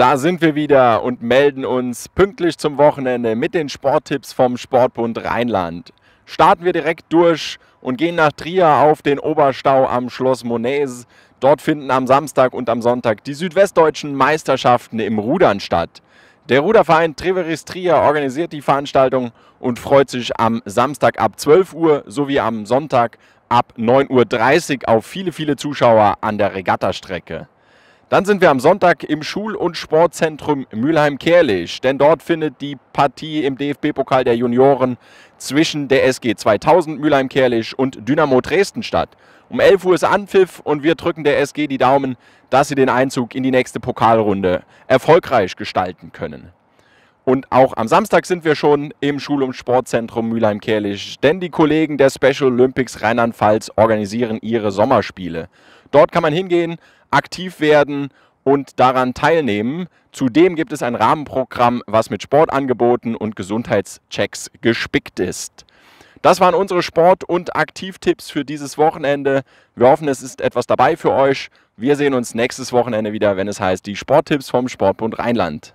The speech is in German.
Da sind wir wieder und melden uns pünktlich zum Wochenende mit den Sporttipps vom Sportbund Rheinland. Starten wir direkt durch und gehen nach Trier auf den Oberstau am Schloss Monets. Dort finden am Samstag und am Sonntag die südwestdeutschen Meisterschaften im Rudern statt. Der Ruderverein Treveris Trier organisiert die Veranstaltung und freut sich am Samstag ab 12 Uhr sowie am Sonntag ab 9.30 Uhr auf viele, viele Zuschauer an der Regattastrecke. Dann sind wir am Sonntag im Schul- und Sportzentrum Mülheim-Kerlich, denn dort findet die Partie im DFB-Pokal der Junioren zwischen der SG 2000 Mülheim-Kerlich und Dynamo Dresden statt. Um 11 Uhr ist Anpfiff und wir drücken der SG die Daumen, dass sie den Einzug in die nächste Pokalrunde erfolgreich gestalten können. Und auch am Samstag sind wir schon im Schul- und Sportzentrum Mülheim-Kerlich, denn die Kollegen der Special Olympics Rheinland-Pfalz organisieren ihre Sommerspiele. Dort kann man hingehen, aktiv werden und daran teilnehmen. Zudem gibt es ein Rahmenprogramm, was mit Sportangeboten und Gesundheitschecks gespickt ist. Das waren unsere Sport- und Aktivtipps für dieses Wochenende. Wir hoffen, es ist etwas dabei für euch. Wir sehen uns nächstes Wochenende wieder, wenn es heißt die Sporttipps vom Sportbund Rheinland.